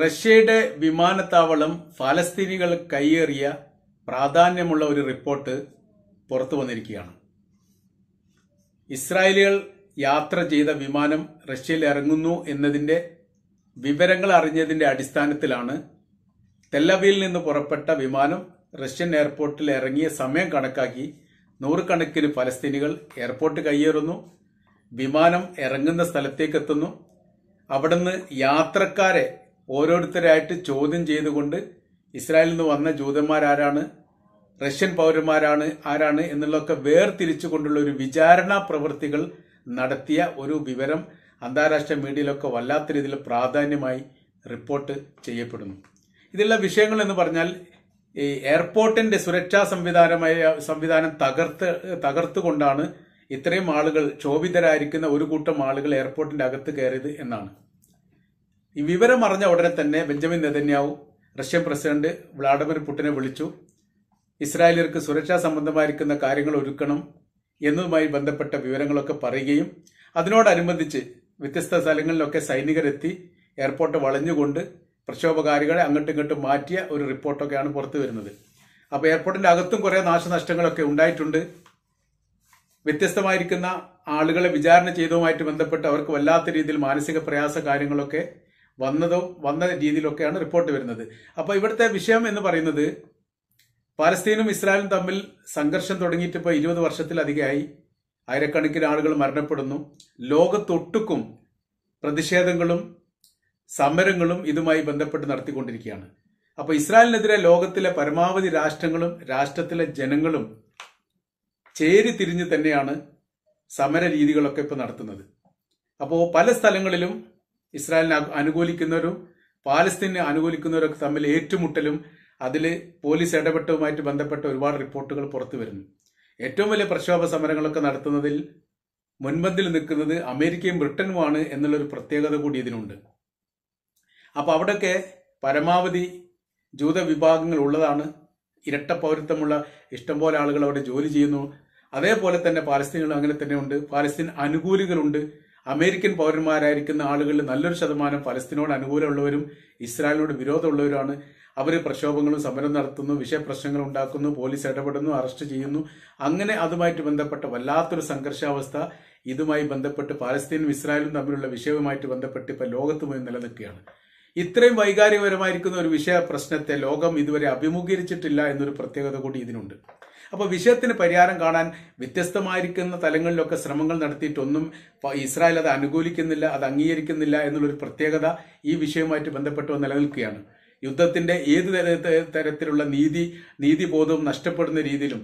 റഷ്യയുടെ വിമാനത്താവളം ഫലസ്തീനികൾ കൈയേറിയ പ്രാധാന്യമുള്ള ഒരു റിപ്പോർട്ട് പുറത്തു വന്നിരിക്കുകയാണ് ഇസ്രായേലികൾ യാത്ര ചെയ്ത വിമാനം റഷ്യയിൽ ഇറങ്ങുന്നു എന്നതിന്റെ വിവരങ്ങൾ അറിഞ്ഞതിന്റെ അടിസ്ഥാനത്തിലാണ് തെല്ലവിയിൽ നിന്ന് പുറപ്പെട്ട വിമാനം റഷ്യൻ എയർപോർട്ടിൽ ഇറങ്ങിയ സമയം കണക്കാക്കി നൂറുകണക്കിന് ഫലസ്തീനികൾ എയർപോർട്ട് കൈയേറുന്നു വിമാനം ഇറങ്ങുന്ന സ്ഥലത്തേക്കെത്തുന്നു അവിടുന്ന് യാത്രക്കാരെ ഓരോരുത്തരായിട്ട് ചോദ്യം ചെയ്തുകൊണ്ട് ഇസ്രായേലിൽ നിന്ന് വന്ന ജൂതന്മാരാരാണ് റഷ്യൻ പൗരന്മാരാണ് ആരാണ് എന്നുള്ളതൊക്കെ വേർതിരിച്ചുകൊണ്ടുള്ള ഒരു വിചാരണ പ്രവൃത്തികൾ നടത്തിയ ഒരു വിവരം അന്താരാഷ്ട്ര മീഡിയയിലൊക്കെ വല്ലാത്ത രീതിയിൽ പ്രാധാന്യമായി റിപ്പോർട്ട് ചെയ്യപ്പെടുന്നു ഇതിലുള്ള വിഷയങ്ങൾ എന്ന് പറഞ്ഞാൽ ഈ എയർപോർട്ടിന്റെ സുരക്ഷാ സംവിധാനമായ സംവിധാനം തകർത്ത് തകർത്തുകൊണ്ടാണ് ഇത്രയും ആളുകൾ ക്ഷോഭിതരായിരിക്കുന്ന ഒരു കൂട്ടം ആളുകൾ എയർപോർട്ടിന്റെ അകത്ത് കയറിയത് എന്നാണ് ഈ വിവരം അറിഞ്ഞ ഉടനെ തന്നെ Benjamin Netanyahu Russian president Vladimir പുടിനെ വിളിച്ചു ഇസ്രായേലിയർക്ക് സുരക്ഷാ സംബന്ധമായിരിക്കുന്ന കാര്യങ്ങൾ ഒരുക്കണം എന്നതുമായി ബന്ധപ്പെട്ട വിവരങ്ങളൊക്കെ പറയുകയും അതിനോടനുബന്ധിച്ച് വ്യത്യസ്ത സ്ഥലങ്ങളിലൊക്കെ സൈനികരെത്തി എയർപോർട്ട് വളഞ്ഞുകൊണ്ട് പ്രക്ഷോഭകാരികളെ അങ്ങോട്ടും ഇങ്ങോട്ടും മാറ്റിയ ഒരു റിപ്പോർട്ടൊക്കെയാണ് പുറത്തു വരുന്നത് അപ്പോൾ എയർപോർട്ടിന്റെ അകത്തും കുറേ നാശനഷ്ടങ്ങളൊക്കെ ഉണ്ടായിട്ടുണ്ട് വ്യത്യസ്തമായിരിക്കുന്ന ആളുകളെ വിചാരണ ചെയ്തതുമായിട്ട് ബന്ധപ്പെട്ട് അവർക്ക് വല്ലാത്ത രീതിയിൽ മാനസിക പ്രയാസ കാര്യങ്ങളൊക്കെ വന്നതോ വന്ന രീതിയിലൊക്കെയാണ് റിപ്പോർട്ട് വരുന്നത് അപ്പോൾ ഇവിടുത്തെ വിഷയം എന്ന് പറയുന്നത് പാലസ്തീനും ഇസ്രായേലും തമ്മിൽ സംഘർഷം തുടങ്ങിയിട്ട് ഇപ്പോൾ ഇരുപത് വർഷത്തിലധികമായി ആയിരക്കണക്കിന് ആളുകൾ മരണപ്പെടുന്നു ലോകത്തൊട്ടുക്കും പ്രതിഷേധങ്ങളും സമരങ്ങളും ഇതുമായി ബന്ധപ്പെട്ട് നടത്തിക്കൊണ്ടിരിക്കുകയാണ് അപ്പോൾ ഇസ്രായേലിനെതിരെ ലോകത്തിലെ പരമാവധി രാഷ്ട്രങ്ങളും രാഷ്ട്രത്തിലെ ജനങ്ങളും ചേരി തിരിഞ്ഞ് തന്നെയാണ് സമര രീതികളൊക്കെ ഇപ്പോൾ നടത്തുന്നത് അപ്പോൾ പല സ്ഥലങ്ങളിലും ഇസ്രായേലിനെ അനുകൂലിക്കുന്നവരും പാലസ്തീനെ അനുകൂലിക്കുന്നവരൊക്കെ തമ്മിൽ ഏറ്റുമുട്ടലും അതിൽ പോലീസ് ഇടപെട്ടതുമായിട്ട് ബന്ധപ്പെട്ട ഒരുപാട് റിപ്പോർട്ടുകൾ പുറത്തു വരുന്നു ഏറ്റവും വലിയ പ്രക്ഷോഭ സമരങ്ങളൊക്കെ നടത്തുന്നതിൽ മുൻപന്തിൽ നിൽക്കുന്നത് അമേരിക്കയും ബ്രിട്ടനുമാണ് എന്നുള്ളൊരു പ്രത്യേകത കൂടി ഇതിനുണ്ട് അപ്പോൾ അവിടെയൊക്കെ പരമാവധി ജൂത വിഭാഗങ്ങൾ ഉള്ളതാണ് ഇരട്ട പൗരത്വമുള്ള ഇഷ്ടംപോലെ ആളുകൾ അവിടെ ജോലി ചെയ്യുന്നു അതേപോലെ തന്നെ പാലസ്തീനുകൾ അങ്ങനെ തന്നെ ഉണ്ട് പാലസ്തീൻ അനുകൂലികളുണ്ട് അമേരിക്കൻ പൗരന്മാരായിരിക്കുന്ന ആളുകളിൽ നല്ലൊരു ശതമാനം ഫലസ്തീനോട് അനുകൂലമുള്ളവരും ഇസ്രായേലിനോട് വിരോധമുള്ളവരുമാണ് അവർ പ്രക്ഷോഭങ്ങളും സമരം നടത്തുന്നു വിഷയപ്രശ്നങ്ങൾ ഉണ്ടാക്കുന്നു പോലീസ് ഇടപെടുന്നു അറസ്റ്റ് ചെയ്യുന്നു അങ്ങനെ അതുമായിട്ട് ബന്ധപ്പെട്ട വല്ലാത്തൊരു സംഘർഷാവസ്ഥ ഇതുമായി ബന്ധപ്പെട്ട് പാലസ്തീനും ഇസ്രായേലും തമ്മിലുള്ള വിഷയവുമായിട്ട് ബന്ധപ്പെട്ട് ഇപ്പോൾ ലോകത്ത് മുഴുവൻ നിലനിൽക്കുകയാണ് ഇത്രയും വൈകാരികപരമായിരിക്കുന്ന ഒരു വിഷയ പ്രശ്നത്തെ ലോകം ഇതുവരെ അഭിമുഖീകരിച്ചിട്ടില്ല എന്നൊരു പ്രത്യേകത കൂടി ഇതിനുണ്ട് അപ്പോൾ വിഷയത്തിന് പരിഹാരം കാണാൻ വ്യത്യസ്തമായിരിക്കുന്ന തലങ്ങളിലൊക്കെ ശ്രമങ്ങൾ നടത്തിയിട്ടൊന്നും ഇസ്രായേൽ അത് അനുകൂലിക്കുന്നില്ല അത് അംഗീകരിക്കുന്നില്ല എന്നുള്ളൊരു പ്രത്യേകത ഈ വിഷയവുമായിട്ട് ബന്ധപ്പെട്ട് നിലനിൽക്കുകയാണ് യുദ്ധത്തിന്റെ ഏത് തരത്തിലുള്ള നീതി നീതിബോധവും നഷ്ടപ്പെടുന്ന രീതിയിലും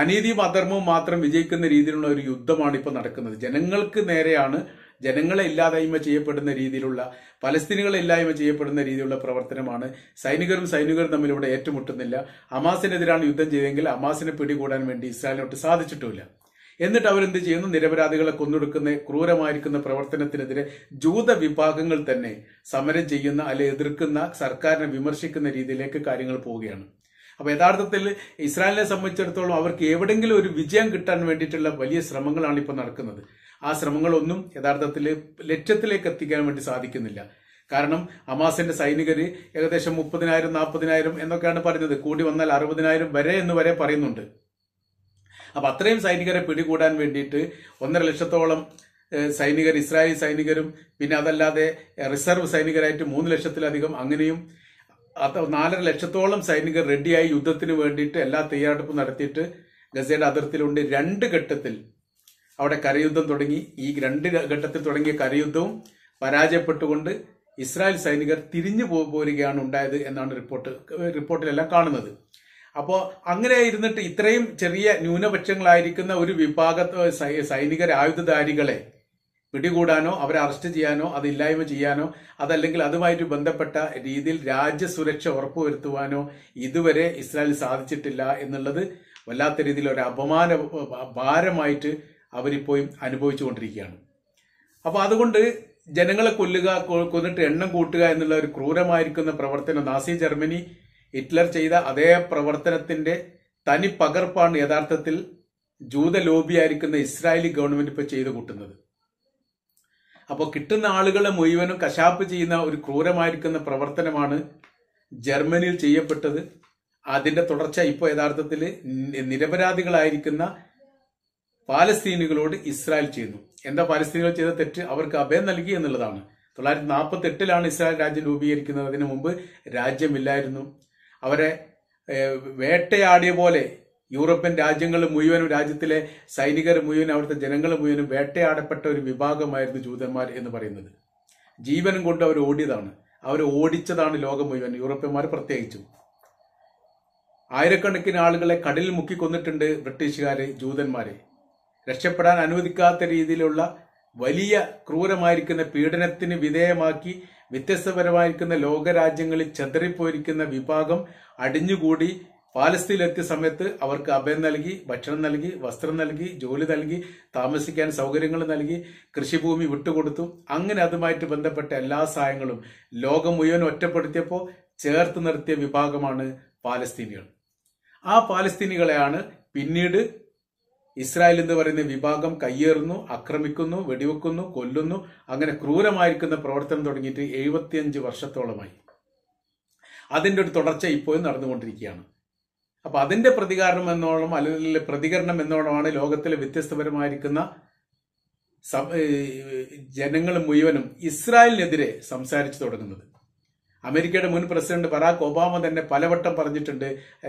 അനീതിയും അധർമ്മവും മാത്രം വിജയിക്കുന്ന രീതിയിലുള്ള ഒരു യുദ്ധമാണ് ഇപ്പോൾ നടക്കുന്നത് ജനങ്ങൾക്ക് നേരെയാണ് ജനങ്ങളെ ഇല്ലാതായ്മ ചെയ്യപ്പെടുന്ന രീതിയിലുള്ള പലസ്തീനുകളെ ഇല്ലായ്മ ചെയ്യപ്പെടുന്ന രീതിയിലുള്ള പ്രവർത്തനമാണ് സൈനികരും സൈനികരും തമ്മിൽ ഇവിടെ ഏറ്റുമുട്ടുന്നില്ല അമാസിനെതിരാണ് യുദ്ധം ചെയ്തെങ്കിൽ അമാസിനെ പിടികൂടാൻ വേണ്ടി ഇസ്രായേലിനോട്ട് സാധിച്ചിട്ടുമില്ല എന്നിട്ട് അവരെന്ത് ചെയ്യുന്നു നിരപരാധികളെ കൊന്നൊടുക്കുന്ന ക്രൂരമായിരിക്കുന്ന പ്രവർത്തനത്തിനെതിരെ ജൂത വിഭാഗങ്ങൾ തന്നെ സമരം ചെയ്യുന്ന അല്ലെ എതിർക്കുന്ന സർക്കാരിനെ വിമർശിക്കുന്ന രീതിയിലേക്ക് കാര്യങ്ങൾ പോവുകയാണ് അപ്പൊ യഥാർത്ഥത്തിൽ ഇസ്രായേലിനെ സംബന്ധിച്ചിടത്തോളം അവർക്ക് എവിടെങ്കിലും ഒരു വിജയം കിട്ടാൻ വേണ്ടിയിട്ടുള്ള വലിയ ശ്രമങ്ങളാണ് ഇപ്പോൾ നടക്കുന്നത് ആ ശ്രമങ്ങളൊന്നും യഥാർത്ഥത്തിൽ ലക്ഷ്യത്തിലേക്ക് എത്തിക്കാൻ വേണ്ടി സാധിക്കുന്നില്ല കാരണം അമാസിന്റെ സൈനികര് ഏകദേശം മുപ്പതിനായിരം നാൽപ്പതിനായിരം എന്നൊക്കെയാണ് പറഞ്ഞത് കൂടി വന്നാൽ അറുപതിനായിരം വരെ എന്ന് വരെ പറയുന്നുണ്ട് അപ്പൊ അത്രയും സൈനികരെ പിടികൂടാൻ വേണ്ടിയിട്ട് ഒന്നര ലക്ഷത്തോളം സൈനികർ ഇസ്രായേലി സൈനികരും പിന്നെ അതല്ലാതെ റിസർവ് സൈനികരായിട്ട് മൂന്ന് ലക്ഷത്തിലധികം അങ്ങനെയും നാലര ലക്ഷത്തോളം സൈനികർ റെഡിയായി യുദ്ധത്തിന് വേണ്ടിയിട്ട് എല്ലാ തയ്യാറെടുപ്പും നടത്തിയിട്ട് ഗസയുടെ അതിർത്തിയിലുണ്ട് രണ്ട് ഘട്ടത്തിൽ അവിടെ കരയുദ്ധം തുടങ്ങി ഈ രണ്ട് ഘട്ടത്തിൽ തുടങ്ങിയ കരയുദ്ധവും പരാജയപ്പെട്ടുകൊണ്ട് ഇസ്രായേൽ സൈനികർ തിരിഞ്ഞു പോരുകയാണ് ഉണ്ടായത് എന്നാണ് റിപ്പോർട്ട് റിപ്പോർട്ടിലെല്ലാം കാണുന്നത് അപ്പോൾ അങ്ങനെ ഇരുന്നിട്ട് ഇത്രയും ചെറിയ ന്യൂനപക്ഷങ്ങളായിരിക്കുന്ന ഒരു വിഭാഗ സൈനികർ ആയുധധാരികളെ പിടികൂടാനോ അവരെ അറസ്റ്റ് ചെയ്യാനോ അതില്ലായ്മ ചെയ്യാനോ അതല്ലെങ്കിൽ അതുമായിട്ട് ബന്ധപ്പെട്ട രീതിയിൽ രാജ്യസുരക്ഷ ഉറപ്പുവരുത്തുവാനോ ഇതുവരെ ഇസ്രായേൽ സാധിച്ചിട്ടില്ല എന്നുള്ളത് വല്ലാത്ത രീതിയിൽ ഒരു അപമാന ഭാരമായിട്ട് അവരിപ്പോഴും അനുഭവിച്ചു കൊണ്ടിരിക്കുകയാണ് അപ്പോൾ അതുകൊണ്ട് ജനങ്ങളെ കൊല്ലുക കൊന്നിട്ട് എണ്ണം കൂട്ടുക എന്നുള്ള ഒരു ക്രൂരമായിരിക്കുന്ന പ്രവർത്തനം നാസി ജർമ്മനി ഹിറ്റ്ലർ ചെയ്ത അതേ പ്രവർത്തനത്തിന്റെ തനി പകർപ്പാണ് യഥാർത്ഥത്തിൽ ജൂത ലോബിയായിരിക്കുന്ന ഇസ്രായേലി ഗവൺമെന്റ് ഇപ്പോൾ ചെയ്തു കൂട്ടുന്നത് അപ്പോൾ കിട്ടുന്ന ആളുകളെ മുഴുവനും കശാപ്പ് ചെയ്യുന്ന ഒരു ക്രൂരമായിരിക്കുന്ന പ്രവർത്തനമാണ് ജർമ്മനിയിൽ ചെയ്യപ്പെട്ടത് അതിന്റെ തുടർച്ച ഇപ്പോൾ യഥാർത്ഥത്തിൽ നിരപരാധികളായിരിക്കുന്ന പാലസ്തീനുകളോട് ഇസ്രായേൽ ചെയ്തു എന്താ പാലസ്തീനുകൾ ചെയ്ത തെറ്റ് അവർക്ക് അഭയം നൽകി എന്നുള്ളതാണ് തൊള്ളായിരത്തി നാൽപ്പത്തി എട്ടിലാണ് ഇസ്രായേൽ രാജ്യം രൂപീകരിക്കുന്നത് അതിനു മുമ്പ് രാജ്യമില്ലായിരുന്നു അവരെ വേട്ടയാടിയ പോലെ യൂറോപ്യൻ രാജ്യങ്ങൾ മുഴുവനും രാജ്യത്തിലെ സൈനികർ മുഴുവനും അവിടുത്തെ ജനങ്ങൾ മുഴുവനും വേട്ടയാടപ്പെട്ട ഒരു വിഭാഗമായിരുന്നു ജൂതന്മാർ എന്ന് പറയുന്നത് ജീവനും കൊണ്ട് അവർ ഓടിയതാണ് അവർ ഓടിച്ചതാണ് ലോകം മുഴുവൻ യൂറോപ്യന്മാർ പ്രത്യേകിച്ചും ആയിരക്കണക്കിന് ആളുകളെ കടലിൽ മുക്കി കൊന്നിട്ടുണ്ട് ബ്രിട്ടീഷുകാരെ ജൂതന്മാരെ രക്ഷപ്പെടാൻ അനുവദിക്കാത്ത രീതിയിലുള്ള വലിയ ക്രൂരമായിരിക്കുന്ന പീഡനത്തിന് വിധേയമാക്കി വ്യത്യസ്തപരമായിരിക്കുന്ന ലോകരാജ്യങ്ങളിൽ ചെതറിപ്പോയിരിക്കുന്ന വിഭാഗം അടിഞ്ഞുകൂടി പാലസ്തീനിലെത്തിയ സമയത്ത് അവർക്ക് അഭയം നൽകി ഭക്ഷണം നൽകി വസ്ത്രം നൽകി ജോലി നൽകി താമസിക്കാൻ സൗകര്യങ്ങൾ നൽകി കൃഷിഭൂമി വിട്ടുകൊടുത്തു അങ്ങനെ അതുമായിട്ട് ബന്ധപ്പെട്ട എല്ലാ സഹായങ്ങളും ലോകം മുഴുവൻ ഒറ്റപ്പെടുത്തിയപ്പോൾ ചേർത്ത് നിർത്തിയ വിഭാഗമാണ് പാലസ്തീനികൾ ആ പാലസ്തീനികളെയാണ് പിന്നീട് ഇസ്രായേൽ എന്ന് പറയുന്ന വിഭാഗം കയ്യേറുന്നു ആക്രമിക്കുന്നു വെടിവെക്കുന്നു കൊല്ലുന്നു അങ്ങനെ ക്രൂരമായിരിക്കുന്ന പ്രവർത്തനം തുടങ്ങിയിട്ട് എഴുപത്തിയഞ്ച് വർഷത്തോളമായി അതിൻ്റെ ഒരു തുടർച്ച ഇപ്പോഴും നടന്നുകൊണ്ടിരിക്കുകയാണ് അപ്പോൾ അതിന്റെ പ്രതികാരണം എന്നോളം അല്ലെങ്കിൽ പ്രതികരണം എന്നോളമാണ് ലോകത്തിലെ വ്യത്യസ്തപരമായിരിക്കുന്ന ജനങ്ങൾ മുഴുവനും ഇസ്രായേലിനെതിരെ സംസാരിച്ചു തുടങ്ങുന്നത് അമേരിക്കയുടെ മുൻ പ്രസിഡന്റ് ബറാക്ക് ഒബാമ തന്നെ പലവട്ടം പറഞ്ഞിട്ടുണ്ട്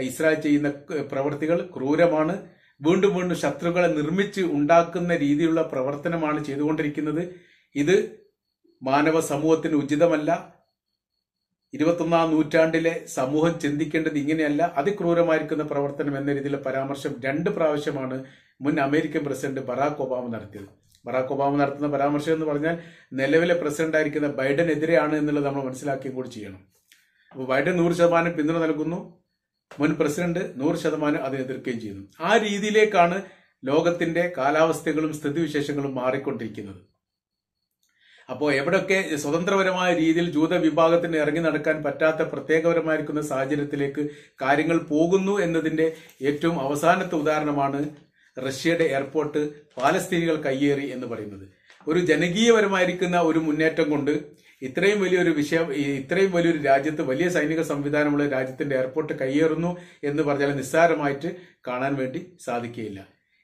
ഇസ്രായേൽ ചെയ്യുന്ന പ്രവൃത്തികൾ ക്രൂരമാണ് വീണ്ടും വീണ്ടും ശത്രുക്കളെ നിർമ്മിച്ച് ഉണ്ടാക്കുന്ന രീതിയിലുള്ള പ്രവർത്തനമാണ് ചെയ്തുകൊണ്ടിരിക്കുന്നത് ഇത് മാനവ സമൂഹത്തിന് ഉചിതമല്ല ഇരുപത്തൊന്നാം നൂറ്റാണ്ടിലെ സമൂഹം ചിന്തിക്കേണ്ടത് ഇങ്ങനെയല്ല അതിക്രൂരമായിരിക്കുന്ന പ്രവർത്തനം എന്ന രീതിയിലുള്ള പരാമർശം രണ്ട് പ്രാവശ്യമാണ് മുൻ അമേരിക്കൻ പ്രസിഡന്റ് ബറാക് ഒബാമ നടത്തിയത് ബറാക് ഒബാമ നടത്തുന്ന പരാമർശം എന്ന് പറഞ്ഞാൽ നിലവിലെ പ്രസിഡന്റ് ആയിരിക്കുന്ന എതിരെയാണ് എന്നുള്ളത് നമ്മൾ മനസ്സിലാക്കുകയും കൂടി ചെയ്യണം അപ്പോൾ ബൈഡൻ നൂറ് ശതമാനം പിന്തുണ നൽകുന്നു മുൻ പ്രസിഡന്റ് നൂറ് ശതമാനം അത് എതിർക്കുകയും ചെയ്യുന്നു ആ രീതിയിലേക്കാണ് ലോകത്തിന്റെ കാലാവസ്ഥകളും സ്ഥിതിവിശേഷങ്ങളും മാറിക്കൊണ്ടിരിക്കുന്നത് അപ്പോൾ എവിടെയൊക്കെ സ്വതന്ത്രപരമായ രീതിയിൽ ജൂത വിഭാഗത്തിന് ഇറങ്ങി നടക്കാൻ പറ്റാത്ത പ്രത്യേകപരമായിരിക്കുന്ന സാഹചര്യത്തിലേക്ക് കാര്യങ്ങൾ പോകുന്നു എന്നതിന്റെ ഏറ്റവും അവസാനത്തെ ഉദാഹരണമാണ് റഷ്യയുടെ എയർപോർട്ട് പാലസ്തീനികൾ കയ്യേറി എന്ന് പറയുന്നത് ഒരു ജനകീയപരമായിരിക്കുന്ന ഒരു മുന്നേറ്റം കൊണ്ട് ഇത്രയും വലിയൊരു വിഷയം ഇത്രയും വലിയൊരു രാജ്യത്ത് വലിയ സൈനിക സംവിധാനമുള്ള രാജ്യത്തിന്റെ എയർപോർട്ട് കയ്യേറുന്നു എന്ന് പറഞ്ഞാൽ നിസ്സാരമായിട്ട് കാണാൻ വേണ്ടി സാധിക്കുകയില്ല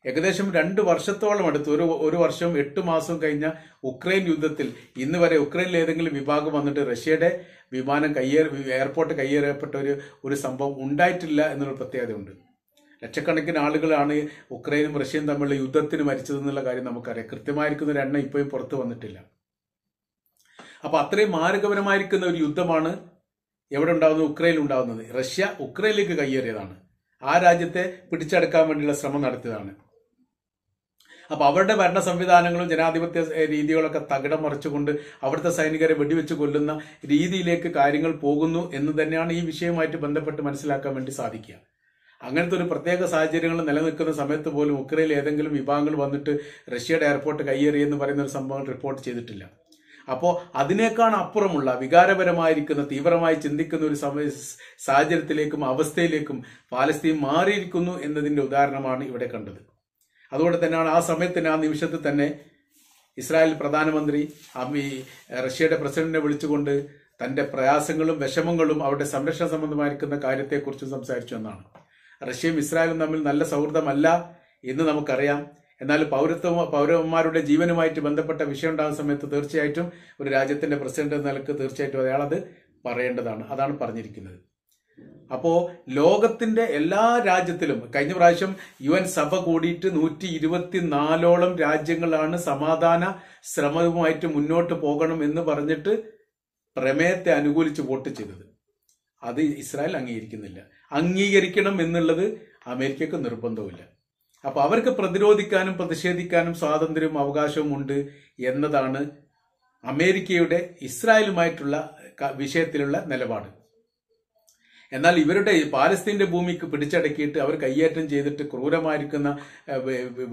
ഏകദേശം രണ്ട് വർഷത്തോളം അടുത്ത് ഒരു ഒരു വർഷം എട്ട് മാസം കഴിഞ്ഞ ഉക്രൈൻ യുദ്ധത്തിൽ ഇന്ന് വരെ ഉക്രൈനിൽ ഏതെങ്കിലും വിഭാഗം വന്നിട്ട് റഷ്യയുടെ വിമാനം കയ്യേറി എയർപോർട്ട് കയ്യേറിയപ്പെട്ട ഒരു ഒരു സംഭവം ഉണ്ടായിട്ടില്ല എന്നൊരു പ്രത്യേകതയുണ്ട് ലക്ഷക്കണക്കിന് ആളുകളാണ് ഉക്രൈനും റഷ്യയും തമ്മിലുള്ള യുദ്ധത്തിന് മരിച്ചതെന്നുള്ള കാര്യം നമുക്കറിയാം കൃത്യമായിരിക്കുന്ന ഒരു എണ്ണം ഇപ്പോഴും പുറത്തു വന്നിട്ടില്ല അപ്പൊ അത്രയും മാരകപരമായിരിക്കുന്ന ഒരു യുദ്ധമാണ് എവിടെ ഉണ്ടാകുന്നത് ഉക്രൈനിൽ ഉണ്ടാകുന്നത് റഷ്യ ഉക്രൈനിലേക്ക് കയ്യേറിയതാണ് ആ രാജ്യത്തെ പിടിച്ചെടുക്കാൻ വേണ്ടിയുള്ള ശ്രമം നടത്തിയതാണ് അപ്പൊ അവരുടെ ഭരണ സംവിധാനങ്ങളും ജനാധിപത്യ രീതികളൊക്കെ തകിടം മറിച്ചുകൊണ്ട് അവിടുത്തെ സൈനികരെ വെടിവെച്ച് കൊല്ലുന്ന രീതിയിലേക്ക് കാര്യങ്ങൾ പോകുന്നു എന്ന് തന്നെയാണ് ഈ വിഷയവുമായിട്ട് ബന്ധപ്പെട്ട് മനസ്സിലാക്കാൻ വേണ്ടി സാധിക്കുക അങ്ങനത്തെ ഒരു പ്രത്യേക സാഹചര്യങ്ങൾ നിലനിൽക്കുന്ന സമയത്ത് പോലും ഉക്രൈനിൽ ഏതെങ്കിലും വിഭാഗങ്ങൾ വന്നിട്ട് റഷ്യയുടെ എയർപോർട്ട് കയ്യേറിയെന്ന് പറയുന്ന ഒരു സംഭവം റിപ്പോർട്ട് ചെയ്തിട്ടില്ല അപ്പോൾ അതിനേക്കാൾ അപ്പുറമുള്ള വികാരപരമായിരിക്കുന്ന തീവ്രമായി ചിന്തിക്കുന്ന ഒരു സാഹചര്യത്തിലേക്കും അവസ്ഥയിലേക്കും പാലസ്തീൻ മാറിയിരിക്കുന്നു എന്നതിൻ്റെ ഉദാഹരണമാണ് ഇവിടെ കണ്ടത് അതുകൊണ്ട് തന്നെയാണ് ആ സമയത്തിന് ആ നിമിഷത്തിൽ തന്നെ ഇസ്രായേൽ പ്രധാനമന്ത്രി ഈ റഷ്യയുടെ പ്രസിഡന്റിനെ വിളിച്ചുകൊണ്ട് തന്റെ പ്രയാസങ്ങളും വിഷമങ്ങളും അവരുടെ സംരക്ഷണ സംബന്ധമായിരിക്കുന്ന കാര്യത്തെക്കുറിച്ചും സംസാരിച്ചു എന്നാണ് റഷ്യയും ഇസ്രായേലും തമ്മിൽ നല്ല സൗഹൃദമല്ല എന്ന് നമുക്കറിയാം എന്നാൽ പൗരത്വ പൗരന്മാരുടെ ജീവനുമായിട്ട് ബന്ധപ്പെട്ട വിഷയം ഉണ്ടാകുന്ന സമയത്ത് തീർച്ചയായിട്ടും ഒരു രാജ്യത്തിന്റെ പ്രസിഡന്റ് എന്ന നിലക്ക് തീർച്ചയായിട്ടും അയാളത് പറയേണ്ടതാണ് അതാണ് പറഞ്ഞിരിക്കുന്നത് അപ്പോ ലോകത്തിന്റെ എല്ലാ രാജ്യത്തിലും കഴിഞ്ഞ പ്രാവശ്യം യു എൻ സഭ കൂടിയിട്ട് നൂറ്റി ഇരുപത്തിനാലോളം രാജ്യങ്ങളാണ് സമാധാന ശ്രമവുമായിട്ട് മുന്നോട്ട് പോകണം എന്ന് പറഞ്ഞിട്ട് പ്രമേയത്തെ അനുകൂലിച്ച് വോട്ട് ചെയ്തത് അത് ഇസ്രായേൽ അംഗീകരിക്കുന്നില്ല അംഗീകരിക്കണം എന്നുള്ളത് അമേരിക്കക്ക് നിർബന്ധവുമില്ല അപ്പൊ അവർക്ക് പ്രതിരോധിക്കാനും പ്രതിഷേധിക്കാനും സ്വാതന്ത്ര്യവും അവകാശവും ഉണ്ട് എന്നതാണ് അമേരിക്കയുടെ ഇസ്രായേലുമായിട്ടുള്ള വിഷയത്തിലുള്ള നിലപാട് എന്നാൽ ഇവരുടെ പാലസ്തീന്റെ ഭൂമിക്ക് പിടിച്ചടക്കിയിട്ട് അവർ കയ്യേറ്റം ചെയ്തിട്ട് ക്രൂരമായിരിക്കുന്ന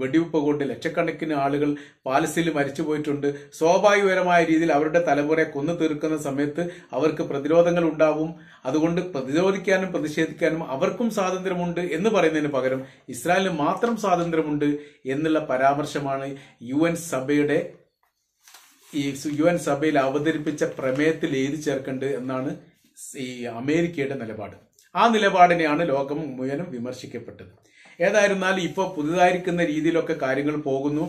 വെടിവെപ്പ് കൊണ്ട് ലക്ഷക്കണക്കിന് ആളുകൾ പാലസ്തീനിൽ മരിച്ചു പോയിട്ടുണ്ട് സ്വാഭാവികപരമായ രീതിയിൽ അവരുടെ തലമുറയെ കൊന്നു തീർക്കുന്ന സമയത്ത് അവർക്ക് പ്രതിരോധങ്ങൾ ഉണ്ടാവും അതുകൊണ്ട് പ്രതിരോധിക്കാനും പ്രതിഷേധിക്കാനും അവർക്കും സ്വാതന്ത്ര്യമുണ്ട് എന്ന് പറയുന്നതിന് പകരം ഇസ്രായേലിന് മാത്രം സ്വാതന്ത്ര്യമുണ്ട് എന്നുള്ള പരാമർശമാണ് യു എൻ സഭയുടെ ഈ യു എൻ സഭയിൽ അവതരിപ്പിച്ച പ്രമേയത്തിൽ എഴുതി ചേർക്കേണ്ടത് എന്നാണ് ഈ അമേരിക്കയുടെ നിലപാട് ആ നിലപാടിനെയാണ് ലോകം മുഴുവനും വിമർശിക്കപ്പെട്ടത് ഏതായിരുന്നാലും ഇപ്പോൾ പുതുതായിരിക്കുന്ന രീതിയിലൊക്കെ കാര്യങ്ങൾ പോകുന്നു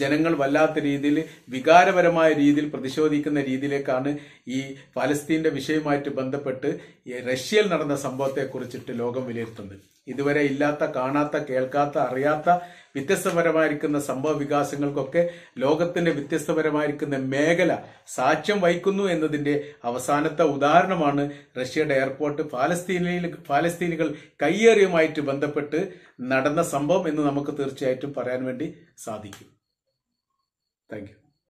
ജനങ്ങൾ വല്ലാത്ത രീതിയിൽ വികാരപരമായ രീതിയിൽ പ്രതിഷേധിക്കുന്ന രീതിയിലേക്കാണ് ഈ ഫലസ്തീന്റെ വിഷയവുമായിട്ട് ബന്ധപ്പെട്ട് റഷ്യയിൽ നടന്ന കുറിച്ചിട്ട് ലോകം വിലയിരുത്തുന്നത് ഇതുവരെ ഇല്ലാത്ത കാണാത്ത കേൾക്കാത്ത അറിയാത്ത വ്യത്യസ്തപരമായിരിക്കുന്ന സംഭവ വികാസങ്ങൾക്കൊക്കെ ലോകത്തിന്റെ വ്യത്യസ്തപരമായിരിക്കുന്ന മേഖല സാക്ഷ്യം വഹിക്കുന്നു എന്നതിന്റെ അവസാനത്തെ ഉദാഹരണമാണ് റഷ്യയുടെ എയർപോർട്ട് ഫാലസ്തീനിൽ പാലസ്തീനികൾ കയ്യേറിയുമായിട്ട് ബന്ധപ്പെട്ട് നടന്ന സംഭവം എന്ന് നമുക്ക് തീർച്ചയായിട്ടും പറയാൻ വേണ്ടി സാധിക്കും താങ്ക്